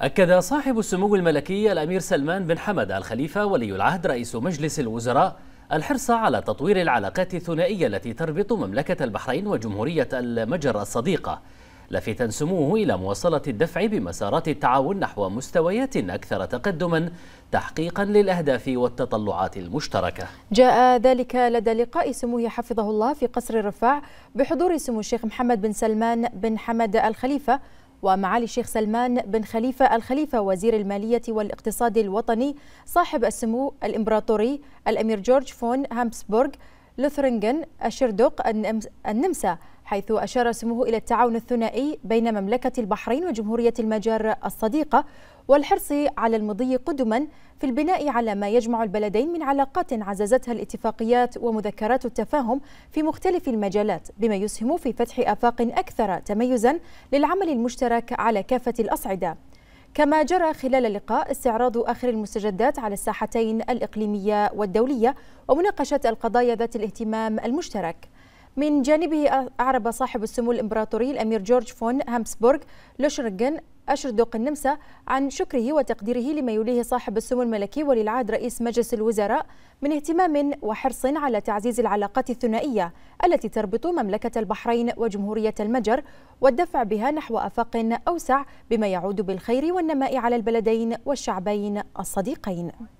أكد صاحب السمو الملكي الأمير سلمان بن حمد الخليفة ولي العهد رئيس مجلس الوزراء الحرص على تطوير العلاقات الثنائية التي تربط مملكة البحرين وجمهورية المجر الصديقة لافتا سموه إلى مواصلة الدفع بمسارات التعاون نحو مستويات أكثر تقدما تحقيقا للأهداف والتطلعات المشتركة جاء ذلك لدى لقاء سموه حفظه الله في قصر الرفاع بحضور سمو الشيخ محمد بن سلمان بن حمد الخليفة ومعالي الشيخ سلمان بن خليفة الخليفة وزير المالية والاقتصاد الوطني صاحب السمو الإمبراطوري الأمير جورج فون هامسبورغ لوثرنغن الشردوق النمسا حيث أشار سموه إلى التعاون الثنائي بين مملكة البحرين وجمهورية المجر الصديقة والحرص على المضي قدما في البناء على ما يجمع البلدين من علاقات عززتها الاتفاقيات ومذكرات التفاهم في مختلف المجالات بما يسهم في فتح آفاق أكثر تميزا للعمل المشترك على كافة الأصعدة كما جرى خلال اللقاء استعراض آخر المستجدات على الساحتين الإقليمية والدولية ومناقشة القضايا ذات الاهتمام المشترك من جانبه أعرب صاحب السمو الإمبراطوري الأمير جورج فون هامسبورغ لوشرغن أشردوق النمسا عن شكره وتقديره لما يوليه صاحب السمو الملكي وللعهد رئيس مجلس الوزراء من اهتمام وحرص على تعزيز العلاقات الثنائية التي تربط مملكة البحرين وجمهورية المجر والدفع بها نحو آفاق أوسع بما يعود بالخير والنماء على البلدين والشعبين الصديقين